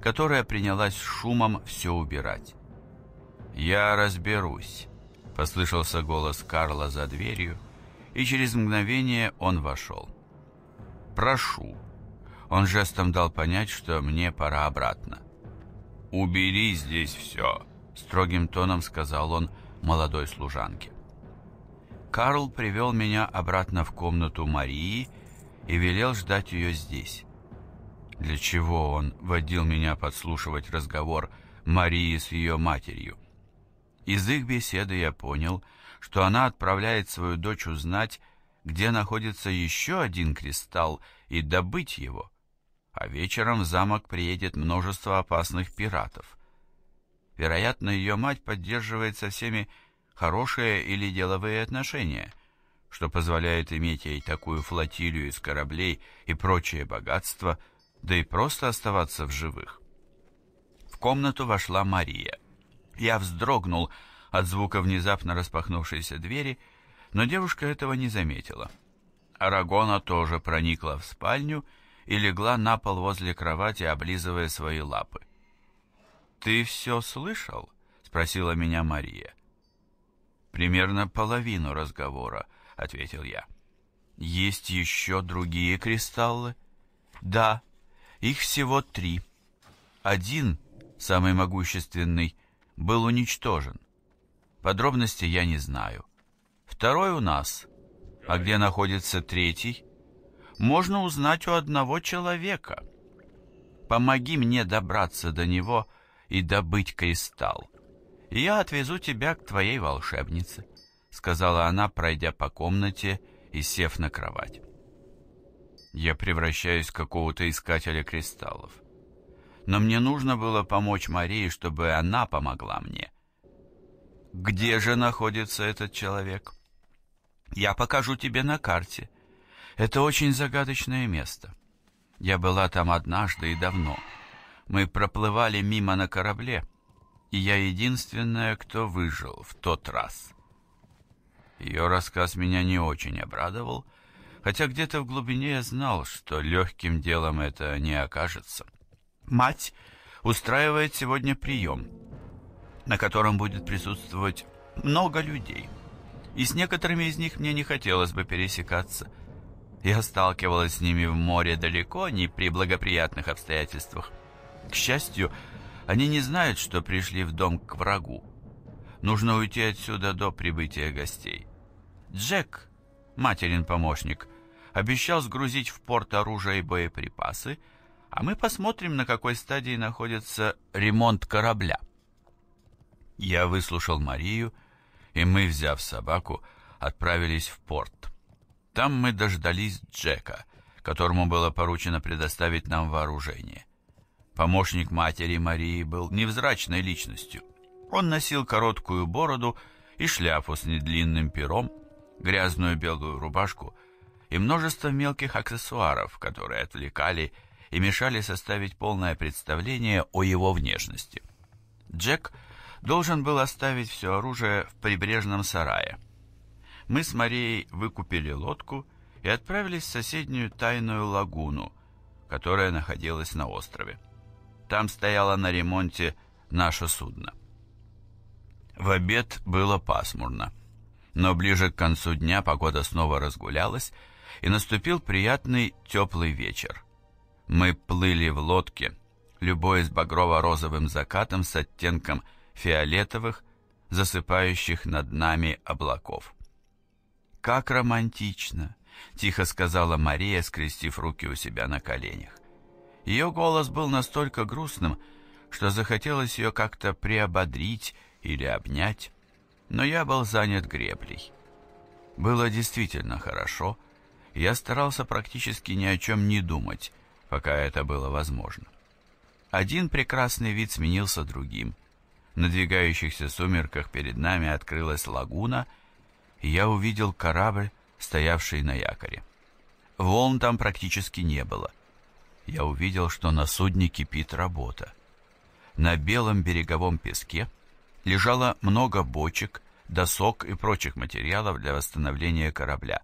которая принялась шумом все убирать. «Я разберусь», — послышался голос Карла за дверью, и через мгновение он вошел. «Прошу». Он жестом дал понять, что мне пора обратно. «Убери здесь все», — строгим тоном сказал он молодой служанке. Карл привел меня обратно в комнату Марии, — и велел ждать ее здесь. Для чего он водил меня подслушивать разговор Марии с ее матерью? Из их беседы я понял, что она отправляет свою дочь узнать, где находится еще один кристалл, и добыть его. А вечером в замок приедет множество опасных пиратов. Вероятно, ее мать поддерживает со всеми хорошие или деловые отношения – что позволяет иметь ей такую флотилию из кораблей и прочее богатство, да и просто оставаться в живых. В комнату вошла Мария. Я вздрогнул от звука внезапно распахнувшейся двери, но девушка этого не заметила. Арагона тоже проникла в спальню и легла на пол возле кровати, облизывая свои лапы. «Ты все слышал?» — спросила меня Мария. «Примерно половину разговора», ответил я. Есть еще другие кристаллы? Да, их всего три. Один, самый могущественный, был уничтожен. Подробности я не знаю. Второй у нас. А где находится третий? Можно узнать у одного человека. Помоги мне добраться до него и добыть кристалл. И я отвезу тебя к твоей волшебнице сказала она, пройдя по комнате и сев на кровать. Я превращаюсь в какого-то искателя кристаллов. Но мне нужно было помочь Марии, чтобы она помогла мне. Где же находится этот человек? Я покажу тебе на карте. Это очень загадочное место. Я была там однажды и давно. Мы проплывали мимо на корабле, и я единственная, кто выжил в тот раз». Ее рассказ меня не очень обрадовал, хотя где-то в глубине я знал, что легким делом это не окажется. Мать устраивает сегодня прием, на котором будет присутствовать много людей. И с некоторыми из них мне не хотелось бы пересекаться. Я сталкивалась с ними в море далеко не при благоприятных обстоятельствах. К счастью, они не знают, что пришли в дом к врагу. Нужно уйти отсюда до прибытия гостей. Джек, материн помощник, обещал сгрузить в порт оружие и боеприпасы, а мы посмотрим, на какой стадии находится ремонт корабля. Я выслушал Марию, и мы, взяв собаку, отправились в порт. Там мы дождались Джека, которому было поручено предоставить нам вооружение. Помощник матери Марии был невзрачной личностью. Он носил короткую бороду и шляпу с недлинным пером, грязную белую рубашку и множество мелких аксессуаров, которые отвлекали и мешали составить полное представление о его внешности. Джек должен был оставить все оружие в прибрежном сарае. Мы с Марией выкупили лодку и отправились в соседнюю тайную лагуну, которая находилась на острове. Там стояло на ремонте наше судно. В обед было пасмурно но ближе к концу дня погода снова разгулялась, и наступил приятный теплый вечер. Мы плыли в лодке, любой с багрово-розовым закатом с оттенком фиолетовых, засыпающих над нами облаков. «Как романтично!» — тихо сказала Мария, скрестив руки у себя на коленях. Ее голос был настолько грустным, что захотелось ее как-то приободрить или обнять но я был занят греблей. Было действительно хорошо, я старался практически ни о чем не думать, пока это было возможно. Один прекрасный вид сменился другим. В надвигающихся сумерках перед нами открылась лагуна, и я увидел корабль, стоявший на якоре. Волн там практически не было. Я увидел, что на судне кипит работа. На белом береговом песке – лежало много бочек, досок и прочих материалов для восстановления корабля.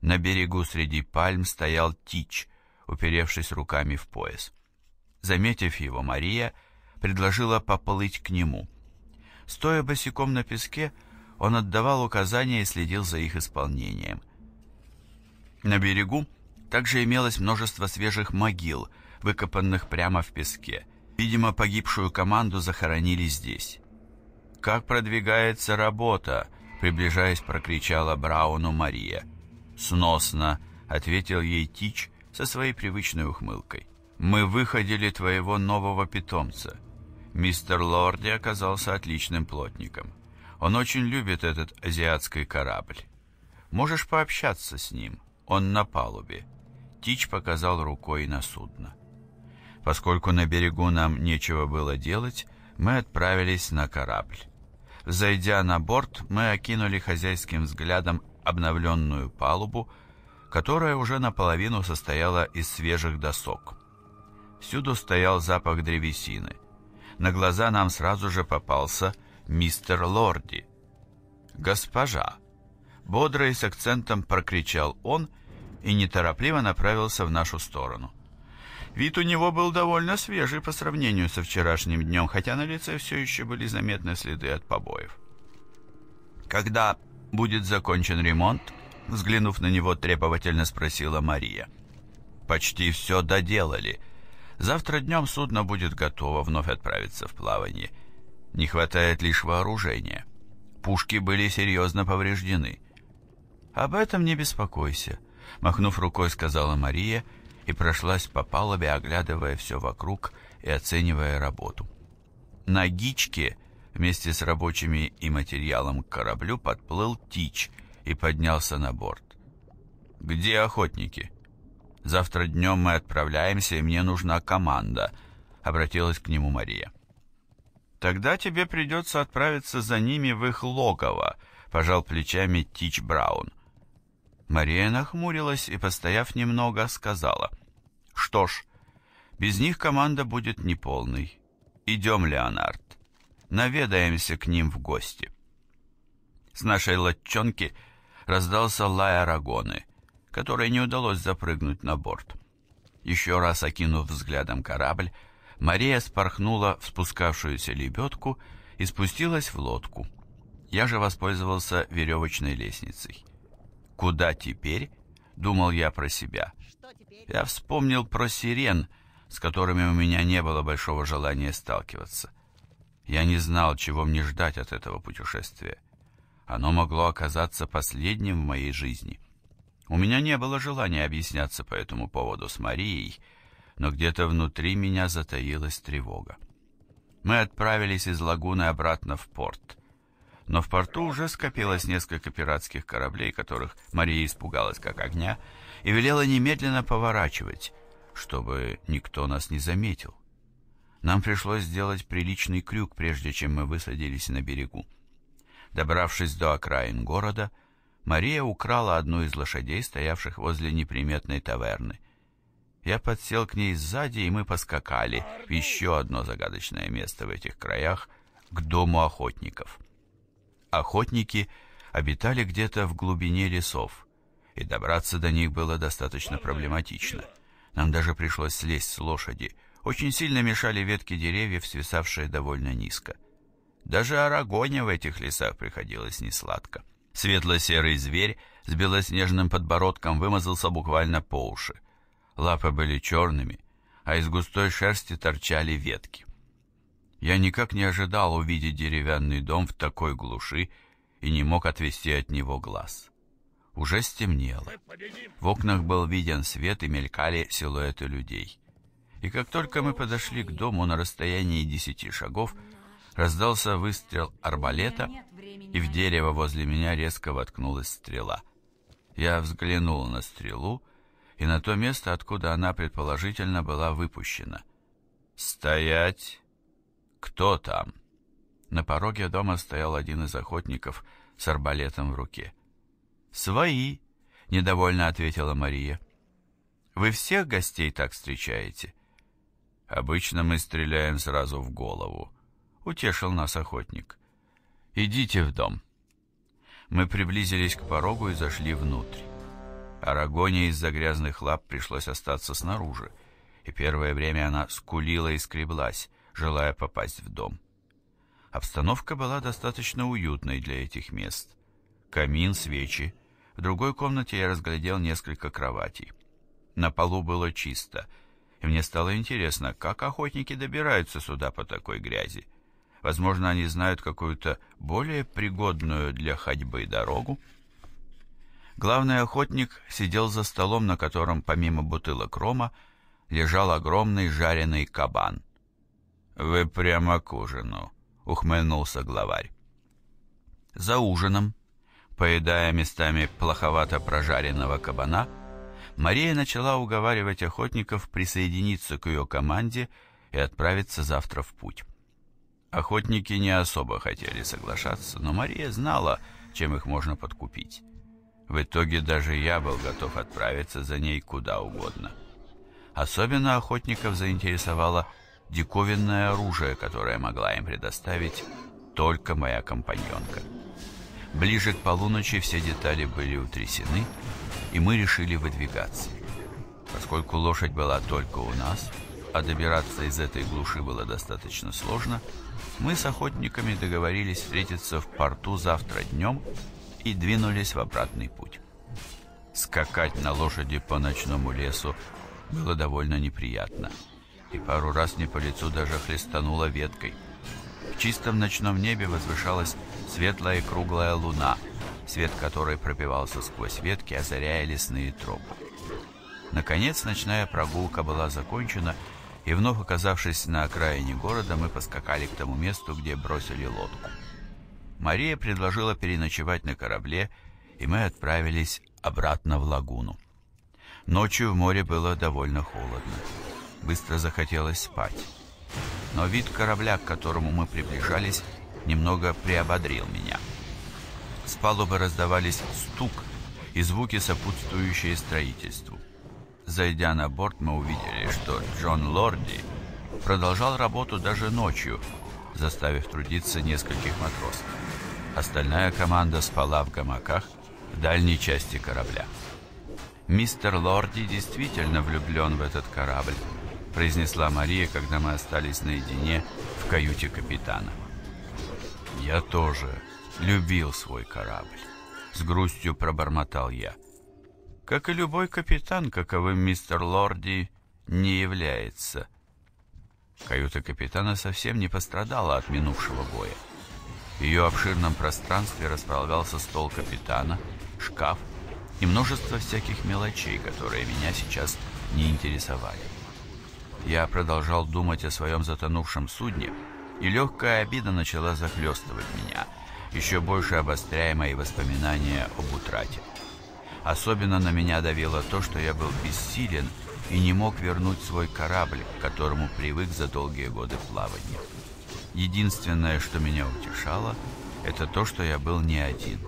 На берегу среди пальм стоял Тич, уперевшись руками в пояс. Заметив его, Мария предложила поплыть к нему. Стоя босиком на песке, он отдавал указания и следил за их исполнением. На берегу также имелось множество свежих могил, выкопанных прямо в песке. Видимо, погибшую команду захоронили здесь. «Как продвигается работа?» — приближаясь, прокричала Брауну Мария. «Сносно», — ответил ей Тич со своей привычной ухмылкой. «Мы выходили твоего нового питомца. Мистер Лорди оказался отличным плотником. Он очень любит этот азиатский корабль. Можешь пообщаться с ним, он на палубе». Тич показал рукой на судно. Поскольку на берегу нам нечего было делать, мы отправились на корабль. Взойдя на борт, мы окинули хозяйским взглядом обновленную палубу, которая уже наполовину состояла из свежих досок. Всюду стоял запах древесины. На глаза нам сразу же попался мистер Лорди. «Госпожа!» Бодро и с акцентом прокричал он и неторопливо направился в нашу сторону. Вид у него был довольно свежий по сравнению со вчерашним днем, хотя на лице все еще были заметны следы от побоев. «Когда будет закончен ремонт?» Взглянув на него, требовательно спросила Мария. «Почти все доделали. Завтра днем судно будет готово вновь отправиться в плавание. Не хватает лишь вооружения. Пушки были серьезно повреждены». «Об этом не беспокойся», — махнув рукой, сказала Мария — и прошлась по палубе, оглядывая все вокруг и оценивая работу. На гичке вместе с рабочими и материалом к кораблю подплыл Тич и поднялся на борт. «Где охотники?» «Завтра днем мы отправляемся, и мне нужна команда», — обратилась к нему Мария. «Тогда тебе придется отправиться за ними в их логово», — пожал плечами Тич Браун. Мария нахмурилась и, постояв немного, сказала. «Что ж, без них команда будет неполной. Идем, Леонард. Наведаемся к ним в гости». С нашей латчонки раздался лай арагоны, которой не удалось запрыгнуть на борт. Еще раз окинув взглядом корабль, Мария спорхнула в спускавшуюся лебедку и спустилась в лодку. Я же воспользовался веревочной лестницей. «Куда теперь?» — думал я про себя. Я вспомнил про сирен, с которыми у меня не было большого желания сталкиваться. Я не знал, чего мне ждать от этого путешествия. Оно могло оказаться последним в моей жизни. У меня не было желания объясняться по этому поводу с Марией, но где-то внутри меня затаилась тревога. Мы отправились из лагуны обратно в порт но в порту уже скопилось несколько пиратских кораблей, которых Мария испугалась как огня, и велела немедленно поворачивать, чтобы никто нас не заметил. Нам пришлось сделать приличный крюк, прежде чем мы высадились на берегу. Добравшись до окраин города, Мария украла одну из лошадей, стоявших возле неприметной таверны. Я подсел к ней сзади, и мы поскакали в еще одно загадочное место в этих краях, к дому охотников охотники обитали где-то в глубине лесов, и добраться до них было достаточно проблематично. Нам даже пришлось слезть с лошади. Очень сильно мешали ветки деревьев, свисавшие довольно низко. Даже Арагоне в этих лесах приходилось несладко. Светло-серый зверь с белоснежным подбородком вымазался буквально по уши. Лапы были черными, а из густой шерсти торчали ветки. Я никак не ожидал увидеть деревянный дом в такой глуши и не мог отвести от него глаз. Уже стемнело. В окнах был виден свет и мелькали силуэты людей. И как только мы подошли к дому на расстоянии десяти шагов, раздался выстрел арбалета, и в дерево возле меня резко воткнулась стрела. Я взглянул на стрелу и на то место, откуда она предположительно была выпущена. «Стоять!» «Кто там?» На пороге дома стоял один из охотников с арбалетом в руке. «Свои!» — недовольно ответила Мария. «Вы всех гостей так встречаете?» «Обычно мы стреляем сразу в голову», — утешил нас охотник. «Идите в дом». Мы приблизились к порогу и зашли внутрь. Арагоне из-за грязных лап пришлось остаться снаружи, и первое время она скулила и скреблась, желая попасть в дом. Обстановка была достаточно уютной для этих мест. Камин, свечи. В другой комнате я разглядел несколько кроватей. На полу было чисто, и мне стало интересно, как охотники добираются сюда по такой грязи. Возможно, они знают какую-то более пригодную для ходьбы дорогу. Главный охотник сидел за столом, на котором, помимо бутылок рома, лежал огромный жареный кабан — «Вы прямо к ужину», — ухмыльнулся главарь. За ужином, поедая местами плоховато прожаренного кабана, Мария начала уговаривать охотников присоединиться к ее команде и отправиться завтра в путь. Охотники не особо хотели соглашаться, но Мария знала, чем их можно подкупить. В итоге даже я был готов отправиться за ней куда угодно. Особенно охотников заинтересовала диковинное оружие, которое могла им предоставить только моя компаньонка. Ближе к полуночи все детали были утрясены, и мы решили выдвигаться. Поскольку лошадь была только у нас, а добираться из этой глуши было достаточно сложно, мы с охотниками договорились встретиться в порту завтра днем и двинулись в обратный путь. Скакать на лошади по ночному лесу было довольно неприятно – и пару раз не по лицу даже хлестанула веткой. В чистом ночном небе возвышалась светлая круглая луна, свет которой пробивался сквозь ветки, озаряя лесные тропы. Наконец ночная прогулка была закончена, и вновь оказавшись на окраине города, мы поскакали к тому месту, где бросили лодку. Мария предложила переночевать на корабле, и мы отправились обратно в лагуну. Ночью в море было довольно холодно быстро захотелось спать. Но вид корабля, к которому мы приближались, немного приободрил меня. С палубы раздавались стук и звуки, сопутствующие строительству. Зайдя на борт, мы увидели, что Джон Лорди продолжал работу даже ночью, заставив трудиться нескольких матросов. Остальная команда спала в гамаках в дальней части корабля. Мистер Лорди действительно влюблен в этот корабль, произнесла Мария, когда мы остались наедине в каюте капитана. «Я тоже любил свой корабль», — с грустью пробормотал я. «Как и любой капитан, каковым мистер Лорди не является». Каюта капитана совсем не пострадала от минувшего боя. В ее обширном пространстве располагался стол капитана, шкаф и множество всяких мелочей, которые меня сейчас не интересовали. Я продолжал думать о своем затонувшем судне, и легкая обида начала захлестывать меня, еще больше обостряя мои воспоминания об утрате. Особенно на меня давило то, что я был бессилен и не мог вернуть свой корабль, к которому привык за долгие годы плавания. Единственное, что меня утешало, это то, что я был не один.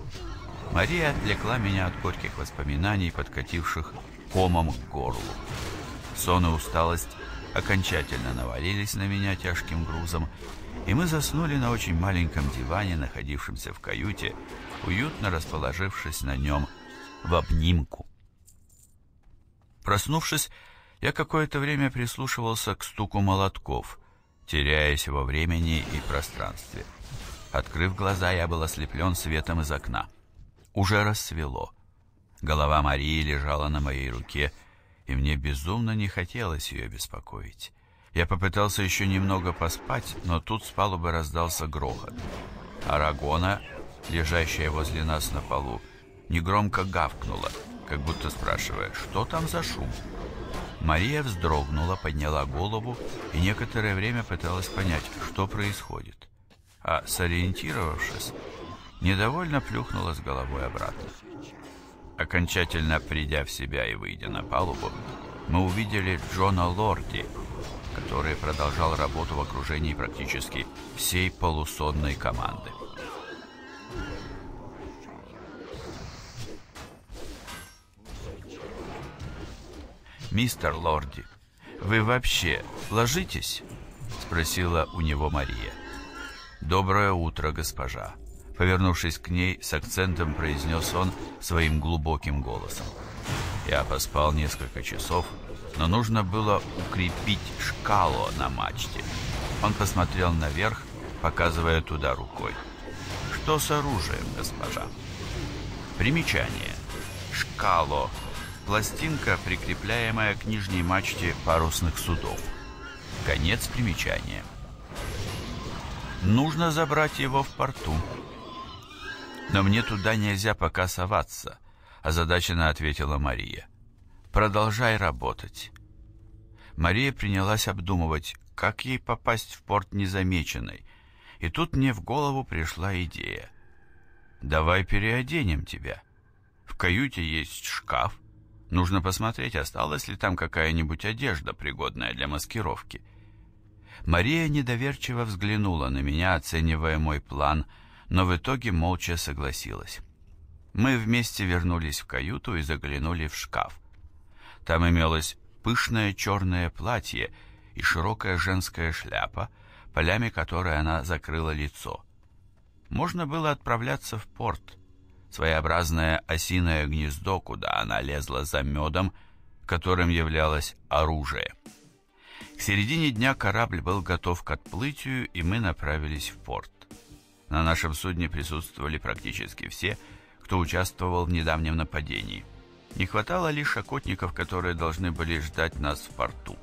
Мария отвлекла меня от горьких воспоминаний, подкативших комом к горлу. Сон и усталость окончательно навалились на меня тяжким грузом, и мы заснули на очень маленьком диване, находившемся в каюте, уютно расположившись на нем в обнимку. Проснувшись, я какое-то время прислушивался к стуку молотков, теряясь во времени и пространстве. Открыв глаза, я был ослеплен светом из окна. Уже рассвело. Голова Марии лежала на моей руке, и мне безумно не хотелось ее беспокоить. Я попытался еще немного поспать, но тут с палубы раздался грохот. Арагона, лежащая возле нас на полу, негромко гавкнула, как будто спрашивая, что там за шум. Мария вздрогнула, подняла голову и некоторое время пыталась понять, что происходит. А сориентировавшись, недовольно плюхнула с головой обратно. Окончательно придя в себя и выйдя на палубу, мы увидели Джона Лорди, который продолжал работу в окружении практически всей полусонной команды. «Мистер Лорди, вы вообще ложитесь?» — спросила у него Мария. «Доброе утро, госпожа», Повернувшись к ней, с акцентом произнес он своим глубоким голосом. «Я поспал несколько часов, но нужно было укрепить шкалу на мачте». Он посмотрел наверх, показывая туда рукой. «Что с оружием, госпожа?» Примечание. Шкало. Пластинка, прикрепляемая к нижней мачте парусных судов. Конец примечания. Нужно забрать его в порту. «Но мне туда нельзя пока соваться», — озадаченно ответила Мария. «Продолжай работать». Мария принялась обдумывать, как ей попасть в порт незамеченной. И тут мне в голову пришла идея. «Давай переоденем тебя. В каюте есть шкаф. Нужно посмотреть, осталась ли там какая-нибудь одежда, пригодная для маскировки». Мария недоверчиво взглянула на меня, оценивая мой план — но в итоге молча согласилась. Мы вместе вернулись в каюту и заглянули в шкаф. Там имелось пышное черное платье и широкая женская шляпа, полями которой она закрыла лицо. Можно было отправляться в порт, своеобразное осиное гнездо, куда она лезла за медом, которым являлось оружие. К середине дня корабль был готов к отплытию, и мы направились в порт. На нашем судне присутствовали практически все, кто участвовал в недавнем нападении. Не хватало лишь охотников, которые должны были ждать нас в порту.